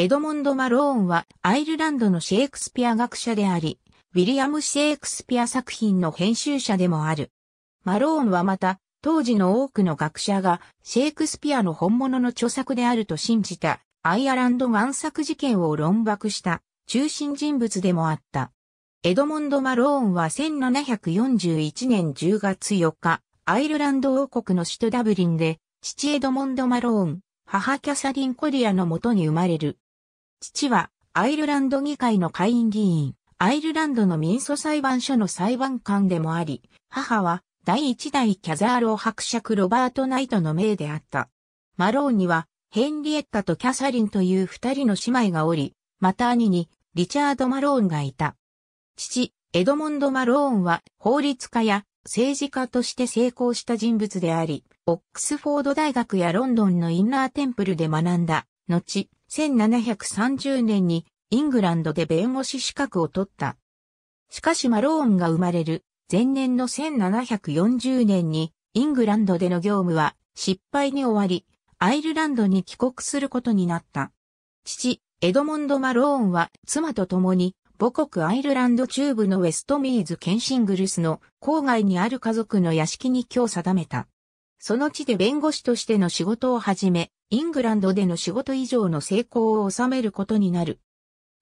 エドモンド・マローンはアイルランドのシェイクスピア学者であり、ウィリアム・シェイクスピア作品の編集者でもある。マローンはまた、当時の多くの学者がシェイクスピアの本物の著作であると信じたアイアランド万作事件を論爆した中心人物でもあった。エドモンド・マローンは1741年10月4日、アイルランド王国の首都ダブリンで、父エドモンド・マローン、母キャサリン・コリアのもとに生まれる。父はアイルランド議会の会員議員、アイルランドの民訴裁判所の裁判官でもあり、母は第一代キャザーロー伯爵ロバート・ナイトの命であった。マローにはヘンリエッタとキャサリンという二人の姉妹がおり、また兄にリチャード・マローンがいた。父、エドモンド・マローンは法律家や政治家として成功した人物であり、オックスフォード大学やロンドンのインナーテンプルで学んだ。後、1730年にイングランドで弁護士資格を取った。しかしマローンが生まれる前年の1740年にイングランドでの業務は失敗に終わり、アイルランドに帰国することになった。父、エドモンド・マローンは妻と共に母国アイルランド中部のウェストミーズ・ケンシングルスの郊外にある家族の屋敷に居を定めた。その地で弁護士としての仕事を始め、イングランドでの仕事以上の成功を収めることになる。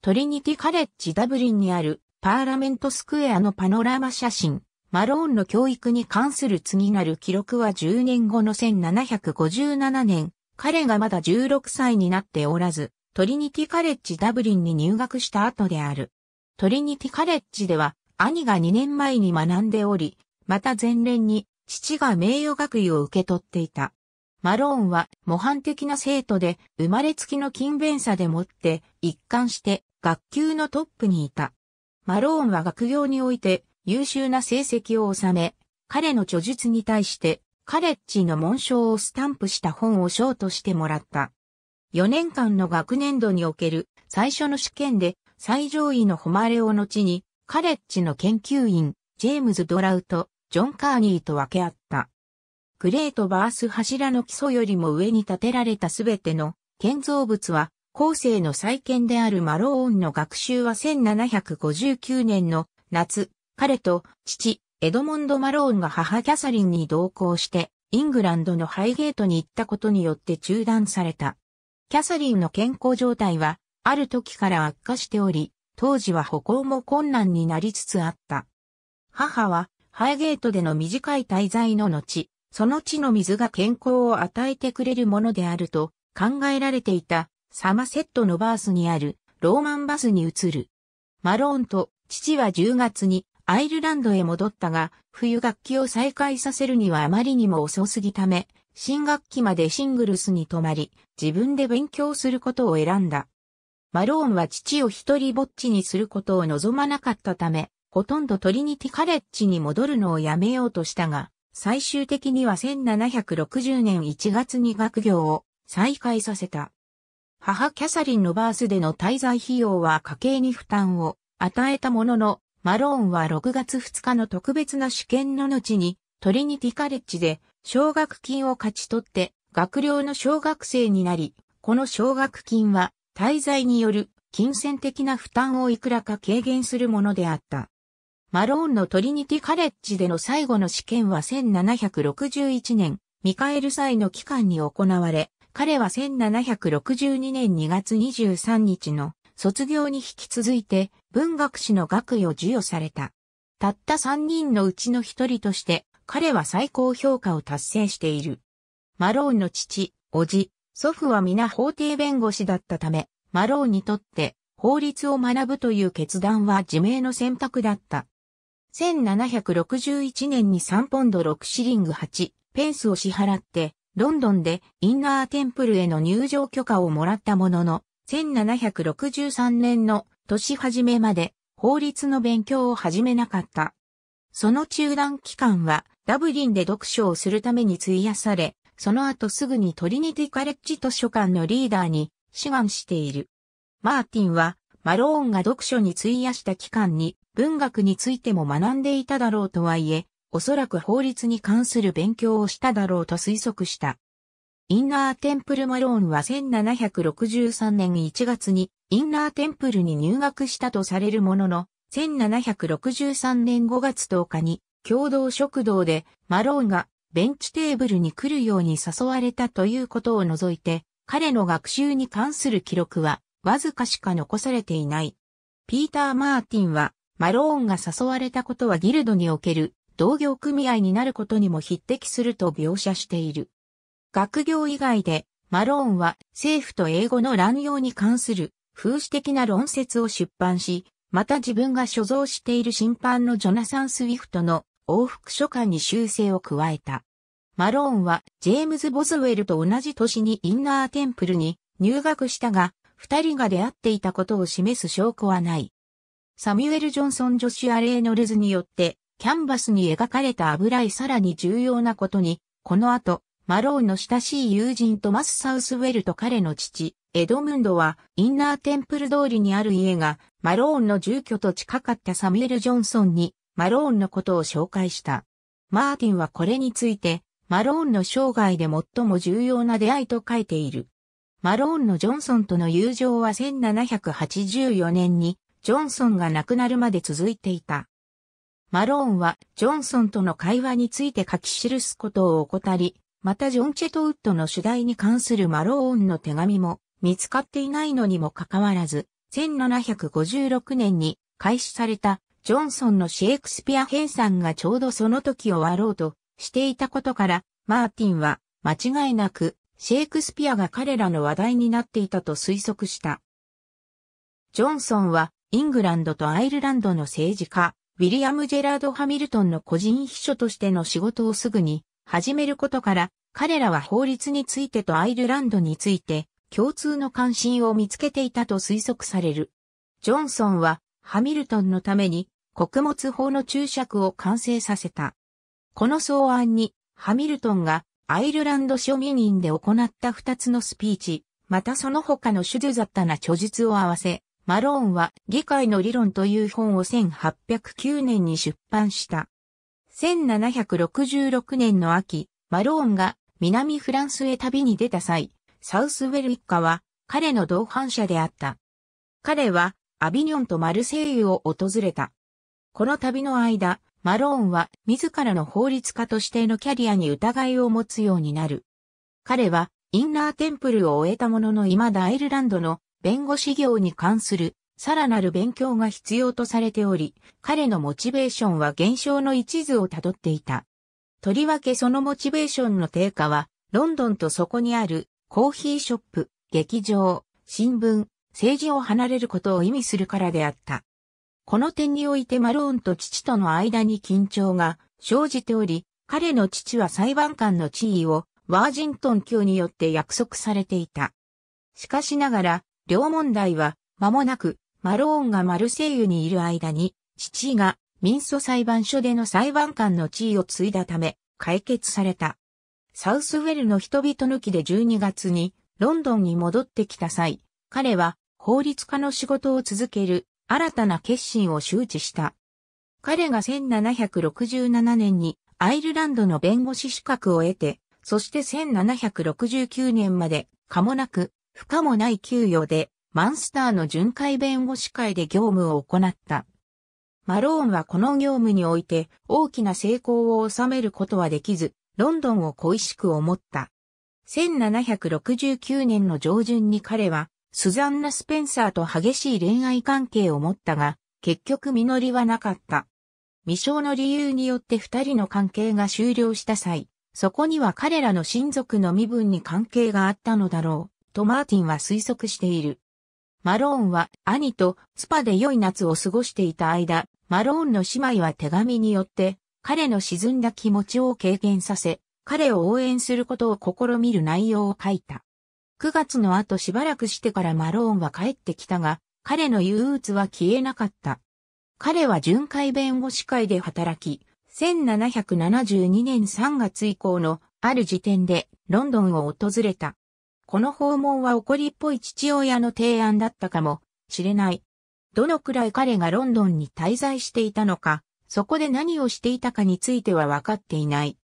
トリニティカレッジダブリンにあるパーラメントスクエアのパノラマ写真、マローンの教育に関する次なる記録は10年後の1757年、彼がまだ16歳になっておらず、トリニティカレッジダブリンに入学した後である。トリニティカレッジでは、兄が2年前に学んでおり、また前年に父が名誉学位を受け取っていた。マローンは模範的な生徒で生まれつきの勤勉さでもって一貫して学級のトップにいた。マローンは学業において優秀な成績を収め、彼の著述に対してカレッジの紋章をスタンプした本を賞としてもらった。4年間の学年度における最初の試験で最上位の誉れを後にカレッジの研究員ジェームズ・ドラウト、ジョン・カーニーと分け合った。グレートバース柱の基礎よりも上に建てられたすべての建造物は、後世の再建であるマローンの学習は1759年の夏、彼と父、エドモンド・マローンが母キャサリンに同行して、イングランドのハイゲートに行ったことによって中断された。キャサリンの健康状態は、ある時から悪化しており、当時は歩行も困難になりつつあった。母は、ハイゲートでの短い滞在の後、その地の水が健康を与えてくれるものであると考えられていたサマセットのバースにあるローマンバスに移る。マローンと父は10月にアイルランドへ戻ったが、冬学期を再開させるにはあまりにも遅すぎため、新学期までシングルスに泊まり、自分で勉強することを選んだ。マローンは父を一人ぼっちにすることを望まなかったため、ほとんどトリニティカレッジに戻るのをやめようとしたが、最終的には1760年1月に学業を再開させた。母キャサリンのバースでの滞在費用は家計に負担を与えたものの、マローンは6月2日の特別な試験の後にトリニティカレッジで奨学金を勝ち取って学寮の小学生になり、この奨学金は滞在による金銭的な負担をいくらか軽減するものであった。マローンのトリニティカレッジでの最後の試験は1761年、ミカエル祭の期間に行われ、彼は1762年2月23日の卒業に引き続いて文学士の学位を授与された。たった3人のうちの1人として彼は最高評価を達成している。マローンの父、叔父、祖父は皆法廷弁護士だったため、マローンにとって法律を学ぶという決断は自明の選択だった。1761年に3ポンド6シリング8ペンスを支払って、ロンドンでインナーテンプルへの入場許可をもらったものの、1763年の年始めまで法律の勉強を始めなかった。その中断期間はダブリンで読書をするために費やされ、その後すぐにトリニティカレッジ図書館のリーダーに志願している。マーティンはマローンが読書に費やした期間に文学についても学んでいただろうとはいえ、おそらく法律に関する勉強をしただろうと推測した。インナーテンプル・マローンは1763年1月にインナーテンプルに入学したとされるものの、1763年5月10日に共同食堂でマローンがベンチテーブルに来るように誘われたということを除いて、彼の学習に関する記録はわずかしか残されていない。ピーター・マーティンはマローンが誘われたことはギルドにおける同業組合になることにも匹敵すると描写している。学業以外で、マローンは政府と英語の乱用に関する風刺的な論説を出版し、また自分が所蔵している審判のジョナサン・スウィフトの往復書簡に修正を加えた。マローンはジェームズ・ボズウェルと同じ年にインナーテンプルに入学したが、二人が出会っていたことを示す証拠はない。サミュエル・ジョンソン・ジョシュア・レーノルズによって、キャンバスに描かれた油絵さらに重要なことに、この後、マローンの親しい友人トマス・サウスウェルと彼の父、エドムンドは、インナーテンプル通りにある家が、マローンの住居と近かったサミュエル・ジョンソンに、マローンのことを紹介した。マーティンはこれについて、マローンの生涯で最も重要な出会いと書いている。マローンのジョンソンとの友情は1784年にジョンソンが亡くなるまで続いていた。マローンは、ジョンソンとの会話について書き記すことを怠り、またジョン・チェトウッドの主題に関するマローンの手紙も見つかっていないのにもかかわらず、1756年に開始されたジョンソンのシェイクスピア編さんがちょうどその時を割ろうとしていたことから、マーティンは間違いなくシェイクスピアが彼らの話題になっていたと推測した。ジョンソンはイングランドとアイルランドの政治家、ウィリアム・ジェラード・ハミルトンの個人秘書としての仕事をすぐに始めることから、彼らは法律についてとアイルランドについて共通の関心を見つけていたと推測される。ジョンソンはハミルトンのために穀物法の注釈を完成させた。この草案にハミルトンがアイルランド庶民院で行った二つのスピーチ、またその他の手術だったな著述を合わせ、マローンは議会の理論という本を1809年に出版した。1766年の秋、マローンが南フランスへ旅に出た際、サウスウェル一家は彼の同伴者であった。彼はアビニョンとマルセイユを訪れた。この旅の間、マローンは自らの法律家としてのキャリアに疑いを持つようになる。彼はインナーテンプルを終えたものの未だアイルランドの弁護士業に関するさらなる勉強が必要とされており、彼のモチベーションは減少の一途をたどっていた。とりわけそのモチベーションの低下は、ロンドンとそこにあるコーヒーショップ、劇場、新聞、政治を離れることを意味するからであった。この点においてマローンと父との間に緊張が生じており、彼の父は裁判官の地位をワージントン級によって約束されていた。しかしながら、両問題は、間もなく、マローンがマルセイユにいる間に、父が民訴裁判所での裁判官の地位を継いだため、解決された。サウスウェルの人々抜きで12月にロンドンに戻ってきた際、彼は法律家の仕事を続ける新たな決心を周知した。彼が1767年にアイルランドの弁護士資格を得て、そして1769年まで可もなく不可もない給与で、マンスターの巡回弁護士会で業務を行った。マローンはこの業務において大きな成功を収めることはできず、ロンドンを恋しく思った。1769年の上旬に彼は、スザンナ・スペンサーと激しい恋愛関係を持ったが、結局実りはなかった。未生の理由によって二人の関係が終了した際、そこには彼らの親族の身分に関係があったのだろう。とマーティンは推測している。マローンは兄とスパで良い夏を過ごしていた間、マローンの姉妹は手紙によって彼の沈んだ気持ちを軽減させ、彼を応援することを試みる内容を書いた。9月の後しばらくしてからマローンは帰ってきたが、彼の憂鬱は消えなかった。彼は巡回弁護士会で働き、1772年3月以降のある時点でロンドンを訪れた。この訪問は怒りっぽい父親の提案だったかもしれない。どのくらい彼がロンドンに滞在していたのか、そこで何をしていたかについては分かっていない。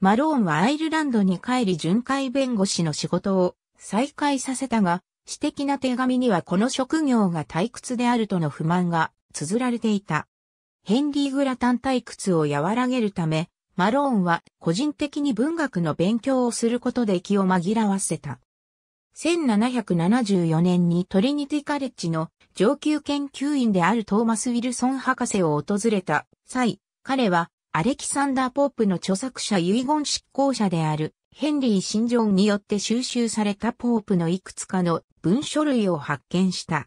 マローンはアイルランドに帰り巡回弁護士の仕事を再開させたが、私的な手紙にはこの職業が退屈であるとの不満が綴られていた。ヘンリー・グラタン退屈を和らげるため、マローンは個人的に文学の勉強をすることで気を紛らわせた。1774年にトリニティカレッジの上級研究員であるトーマス・ウィルソン博士を訪れた際、彼はアレキサンダー・ポープの著作者遺言執行者であるヘンリー・シンジョンによって収集されたポープのいくつかの文書類を発見した。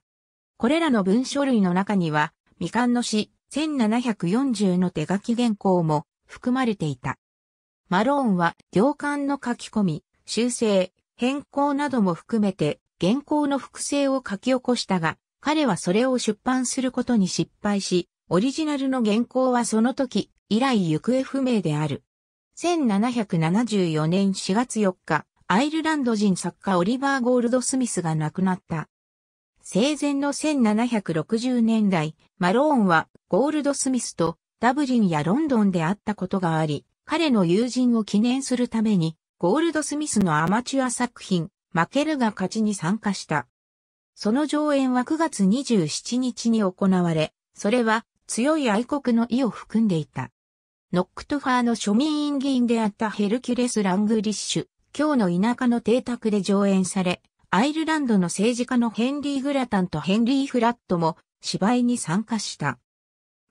これらの文書類の中には未完の詩1740の手書き原稿も含まれていた。マローンは行間の書き込み、修正、変更なども含めて原稿の複製を書き起こしたが、彼はそれを出版することに失敗し、オリジナルの原稿はその時以来行方不明である。1774年4月4日、アイルランド人作家オリバー・ゴールド・スミスが亡くなった。生前の1760年代、マローンはゴールド・スミスとダブリンやロンドンで会ったことがあり、彼の友人を記念するためにゴールドスミスのアマチュア作品、負けるが勝ちに参加した。その上演は9月27日に行われ、それは強い愛国の意を含んでいた。ノックトファーの庶民院議員であったヘルキュレス・ラングリッシュ、今日の田舎の邸宅で上演され、アイルランドの政治家のヘンリー・グラタンとヘンリー・フラットも芝居に参加した。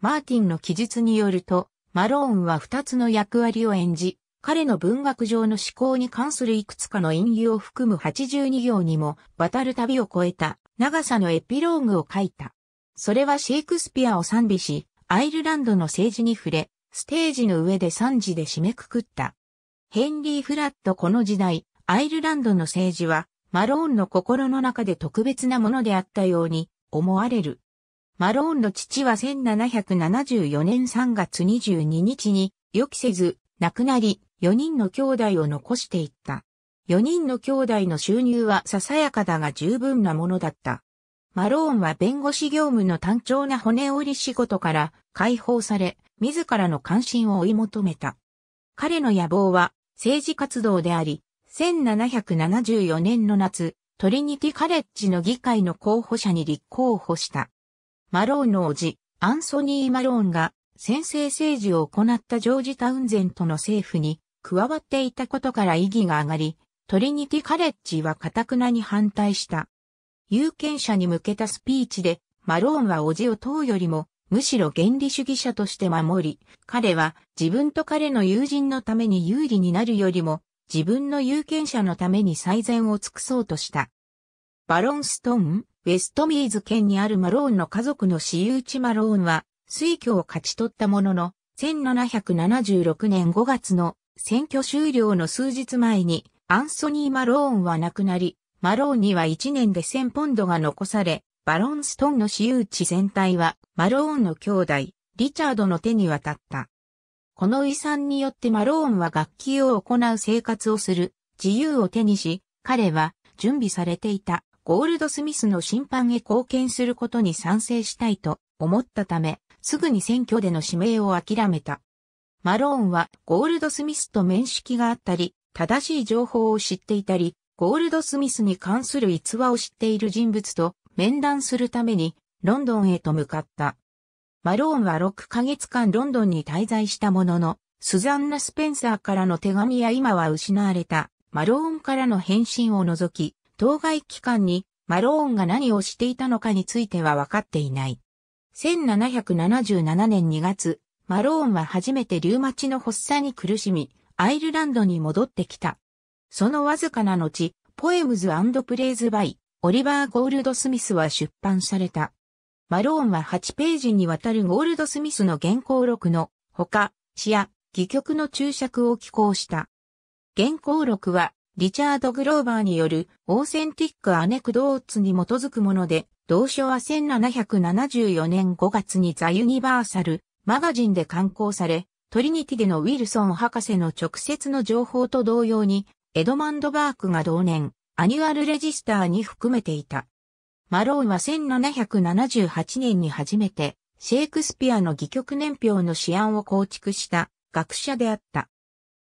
マーティンの記述によると、マローンは2つの役割を演じ、彼の文学上の思考に関するいくつかの隠喩を含む82行にも、渡る旅を超えた長さのエピローグを書いた。それはシェイクスピアを賛美し、アイルランドの政治に触れ、ステージの上で惨事で締めくくった。ヘンリー・フラットこの時代、アイルランドの政治は、マローンの心の中で特別なものであったように思われる。マローンの父は1774年3月22日に予期せず亡くなり、4人の兄弟を残していった。4人の兄弟の収入はささやかだが十分なものだった。マローンは弁護士業務の単調な骨折り仕事から解放され、自らの関心を追い求めた。彼の野望は政治活動であり、1774年の夏、トリニティカレッジの議会の候補者に立候補した。マローンの叔父、アンソニー・マローンが先制政治を行ったジョージ・タウンゼントの政府に加わっていたことから異議が上がり、トリニティカレッジは堅くなに反対した。有権者に向けたスピーチで、マローンはおじを問うよりも、むしろ原理主義者として守り、彼は自分と彼の友人のために有利になるよりも、自分の有権者のために最善を尽くそうとした。バロンストーン、ウェストミーズ県にあるマローンの家族の私有地マローンは、水挙を勝ち取ったものの、1776年5月の選挙終了の数日前にアンソニー・マローンは亡くなり、マローンには1年で1000ポンドが残され、バロンストンの私有地全体はマローンの兄弟、リチャードの手に渡った。この遺産によってマローンは楽器を行う生活をする自由を手にし、彼は準備されていたゴールドスミスの審判へ貢献することに賛成したいと思ったため、すぐに選挙での指名を諦めた。マローンはゴールドスミスと面識があったり、正しい情報を知っていたり、ゴールドスミスに関する逸話を知っている人物と面談するためにロンドンへと向かった。マローンは6ヶ月間ロンドンに滞在したものの、スザンナ・スペンサーからの手紙や今は失われたマローンからの返信を除き、当該期間にマローンが何をしていたのかについては分かっていない。1777年2月、マローンは初めてリュウマチの発作に苦しみ、アイルランドに戻ってきた。そのわずかな後、ポエムズプレイズバイ、オリバー・ゴールドスミスは出版された。マローンは8ページにわたるゴールドスミスの原稿録のほか、詩や戯曲の注釈を寄稿した。原稿録は、リチャード・グローバーによるオーセンティック・アネクドーツに基づくもので、同書は1774年5月にザ・ユニバーサルマガジンで刊行され、トリニティでのウィルソン博士の直接の情報と同様に、エドマンドバークが同年、アニュアルレジスターに含めていた。マローンは1778年に初めて、シェイクスピアの戯曲年表の試案を構築した学者であった。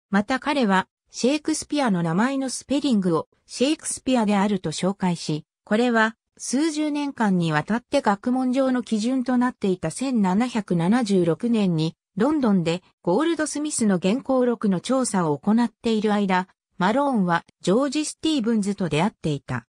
また彼は、シェイクスピアの名前のスペリングをシェイクスピアであると紹介し、これは数十年間にわたって学問上の基準となっていた1776年に、ロンドンでゴールドスミスの原稿録の調査を行っている間、マローンはジョージ・スティーブンズと出会っていた。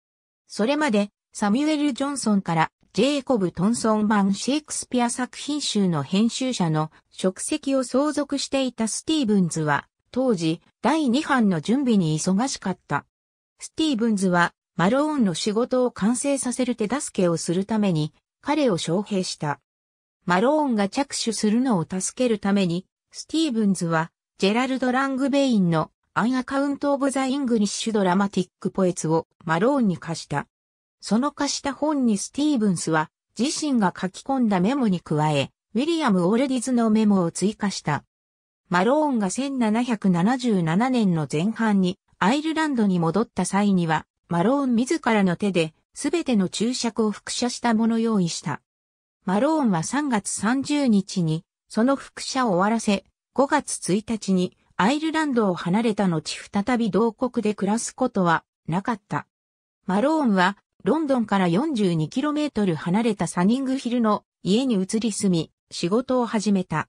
それまでサミュエル・ジョンソンからジェイコブ・トンソン版シェイクスピア作品集の編集者の職責を相続していたスティーブンズは当時第2版の準備に忙しかった。スティーブンズはマローンの仕事を完成させる手助けをするために、彼を招聘した。マローンが着手するのを助けるために、スティーブンズは、ジェラルド・ラングベインのアンアカウント・オブ・ザ・イングリッシュ・ドラマティック・ポエツをマローンに貸した。その貸した本にスティーブンスは自身が書き込んだメモに加え、ウィリアム・オルディズのメモを追加した。マローンが1777年の前半にアイルランドに戻った際にはマローン自らの手で、すべての注釈を複写したもの用意した。マローンは3月30日に、その複写を終わらせ、5月1日に、アイルランドを離れた後再び同国で暮らすことはなかった。マローンはロンドンから 42km 離れたサニングヒルの家に移り住み仕事を始めた。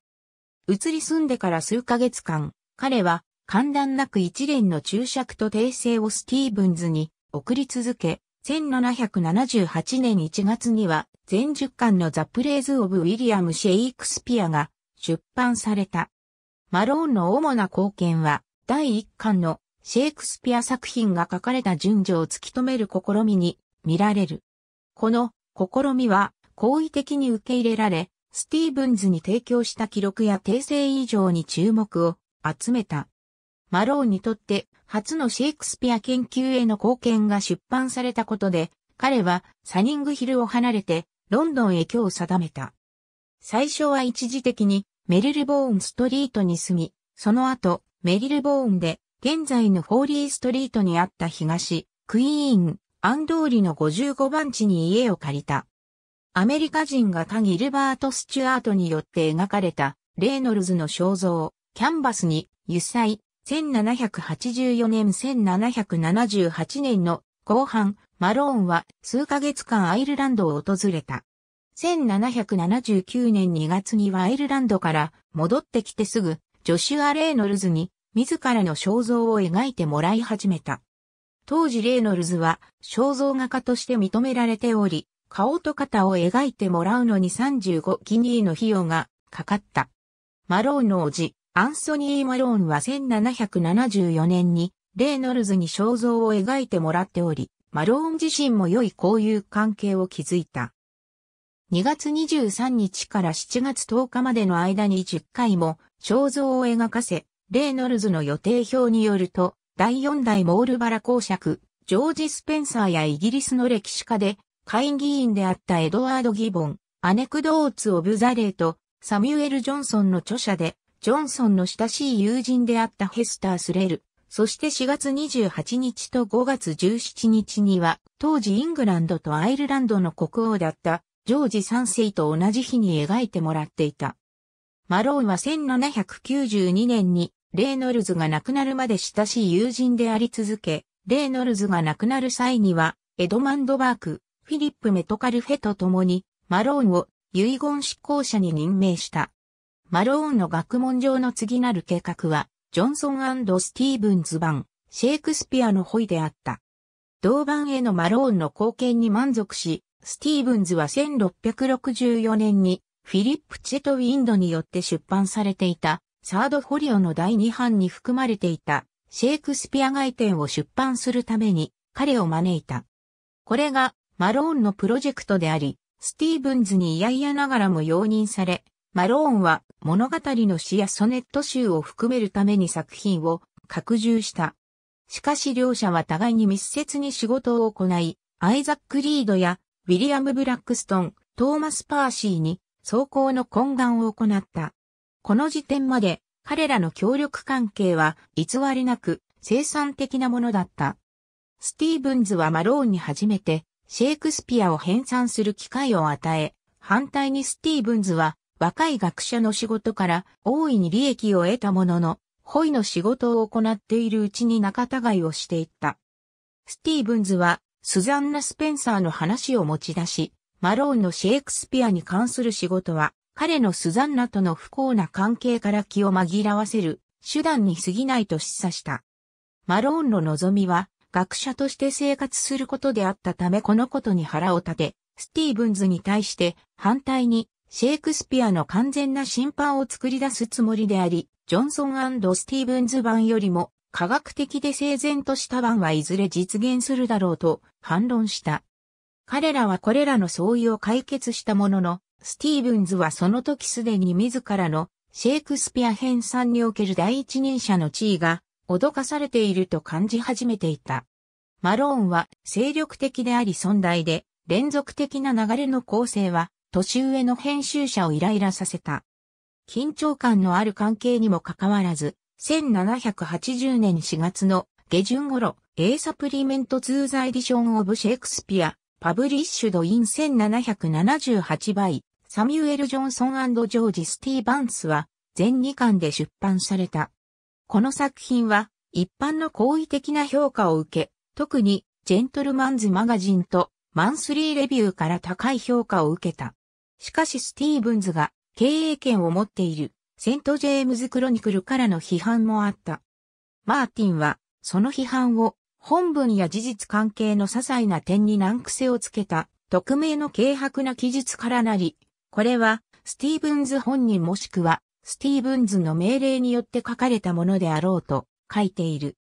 移り住んでから数ヶ月間、彼は簡単なく一連の注釈と訂正をスティーブンズに送り続け、1778年1月には全10巻のザ・プレイズ・オブ・ウィリアム・シェイクスピアが出版された。マローンの主な貢献は、第1巻のシェイクスピア作品が書かれた順序を突き止める試みに見られる。この試みは好意的に受け入れられ、スティーブンズに提供した記録や訂正以上に注目を集めた。マローにとって初のシェイクスピア研究への貢献が出版されたことで、彼はサニングヒルを離れてロンドンへ居を定めた。最初は一時的にメリルボーンストリートに住み、その後メリルボーンで現在のフォーリーストリートにあった東、クイーン、アンドーリの55番地に家を借りた。アメリカ人がカギルバート・スチュアートによって描かれたレイノルズの肖像、キャンバスに油彩、1784年1778年の後半、マローンは数ヶ月間アイルランドを訪れた。1779年2月にはアイルランドから戻ってきてすぐ、ジョシュア・レイノルズに自らの肖像を描いてもらい始めた。当時レイノルズは肖像画家として認められており、顔と肩を描いてもらうのに35ギニーの費用がかかった。マローンの叔父、アンソニー・マローンは1774年にレイノルズに肖像を描いてもらっており、マローン自身も良い交友関係を築いた。2月23日から7月10日までの間に10回も肖像を描かせ、レイノルズの予定表によると、第4代モールバラ公爵、ジョージ・スペンサーやイギリスの歴史家で、会議員であったエドワード・ギボン、アネクドーツ・オブ・ザ・レイと、サミュエル・ジョンソンの著者で、ジョンソンの親しい友人であったヘスター・スレル、そして4月28日と5月17日には、当時イングランドとアイルランドの国王だったジョージ3世と同じ日に描いてもらっていた。マローンは1792年にレイノルズが亡くなるまで親しい友人であり続け、レイノルズが亡くなる際には、エドマンド・バーク、フィリップ・メトカルフェと共に、マローンを遺言執行者に任命した。マローンの学問上の次なる計画は、ジョンソンスティーブンズ版、シェイクスピアのホイであった。同版へのマローンの貢献に満足し、スティーブンズは1664年に、フィリップ・チェトウィンドによって出版されていた、サードフォリオの第2版に含まれていた、シェイクスピア外典を出版するために、彼を招いた。これが、マローンのプロジェクトであり、スティーブンズに嫌々ながらも容認され、マローンは物語の詩やソネット集を含めるために作品を拡充した。しかし両者は互いに密接に仕事を行い、アイザック・リードやウィリアム・ブラックストン、トーマス・パーシーに走行の懇願を行った。この時点まで彼らの協力関係は偽りなく生産的なものだった。スティーブンズはマローンに初めてシェイクスピアを編纂する機会を与え、反対にスティーブンズは若い学者の仕事から大いに利益を得たものの、ホイの仕事を行っているうちに仲違いをしていった。スティーブンズは、スザンナ・スペンサーの話を持ち出し、マローンのシェイクスピアに関する仕事は、彼のスザンナとの不幸な関係から気を紛らわせる手段に過ぎないと示唆した。マローンの望みは、学者として生活することであったためこのことに腹を立て、スティーブンズに対して反対にシェイクスピアの完全な審判を作り出すつもりであり、ジョンソンスティーブンズ版よりも科学的で整然とした版はいずれ実現するだろうと反論した。彼らはこれらの相違を解決したものの、スティーブンズはその時すでに自らのシェイクスピア編纂における第一人者の地位が脅かされていると感じ始めていた。マローンは精力的であり存在で連続的な流れの構成は年上の編集者をイライラさせた。緊張感のある関係にもかかわらず、1780年4月の下旬頃、A サプリメントツーザエディションオブシェイクスピア、パブリッシュドイン1778倍、サミュエル・ジョンソンジョージ・スティーバンスは、全2巻で出版された。この作品は、一般の好意的な評価を受け、特に、ジェントルマンズ・マガジンと、マンスリーレビューから高い評価を受けた。しかしスティーブンズが経営権を持っているセント・ジェームズ・クロニクルからの批判もあった。マーティンはその批判を本文や事実関係の些細な点に難癖をつけた匿名の軽薄な記述からなり、これはスティーブンズ本人もしくはスティーブンズの命令によって書かれたものであろうと書いている。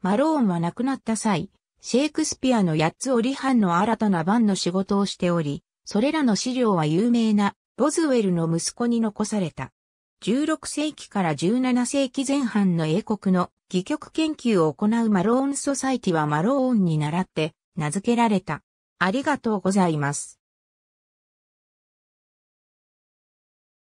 マローンは亡くなった際、シェイクスピアの八つ折り班の新たな番の仕事をしており、それらの資料は有名なロズウェルの息子に残された。16世紀から17世紀前半の英国の戯曲研究を行うマローンソサイティはマローンに習って名付けられた。ありがとうございます。